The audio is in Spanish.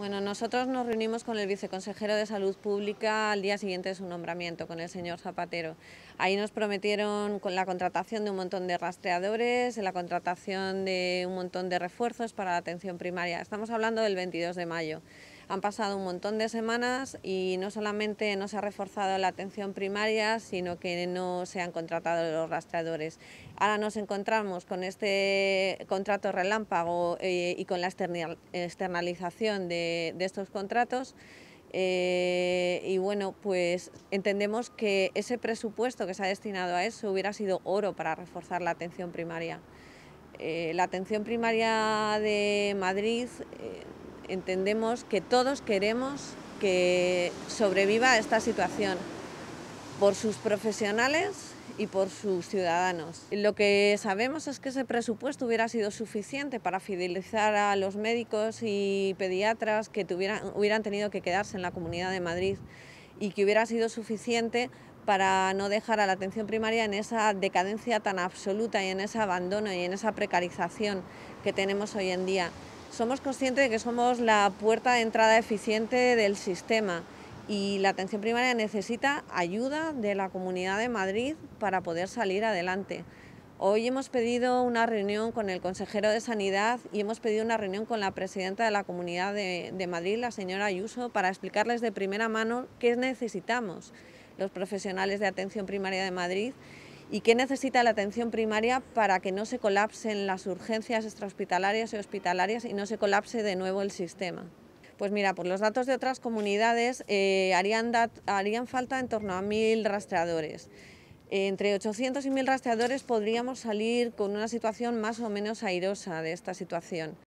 Bueno, nosotros nos reunimos con el viceconsejero de Salud Pública al día siguiente de su nombramiento, con el señor Zapatero. Ahí nos prometieron la contratación de un montón de rastreadores, la contratación de un montón de refuerzos para la atención primaria. Estamos hablando del 22 de mayo. Han pasado un montón de semanas y no solamente no se ha reforzado la atención primaria, sino que no se han contratado los rastreadores. Ahora nos encontramos con este contrato relámpago eh, y con la externalización de, estos contratos. Eh, y bueno, pues entendemos que ese presupuesto que se ha destinado a eso hubiera sido oro para reforzar la atención primaria. Eh, la atención primaria de Madrid entendemos que todos queremos que sobreviva esta situación por sus profesionales y por sus ciudadanos. Lo que sabemos es que ese presupuesto hubiera sido suficiente para fidelizar a los médicos y pediatras que hubieran tenido que quedarse en la Comunidad de Madrid y que hubiera sido suficiente para no dejar a la atención primaria en esa decadencia tan absoluta y en ese abandono y en esa precarización que tenemos hoy en día. Somos conscientes de que somos la puerta de entrada eficiente del sistema y la atención primaria necesita ayuda de la Comunidad de Madrid para poder salir adelante. Hoy hemos pedido una reunión con el consejero de Sanidad y hemos pedido una reunión con la presidenta de la Comunidad de, Madrid, la señora Ayuso, para explicarles de primera mano qué necesitamos los profesionales de atención primaria de Madrid y qué necesita la atención primaria para que no se colapsen las urgencias extrahospitalarias y hospitalarias y no se colapse de nuevo el sistema. Pues mira, por los datos de otras comunidades eh, harían, falta en torno a mil rastreadores. Entre 800 y 1.000 rastreadores podríamos salir con una situación más o menos airosa de esta situación.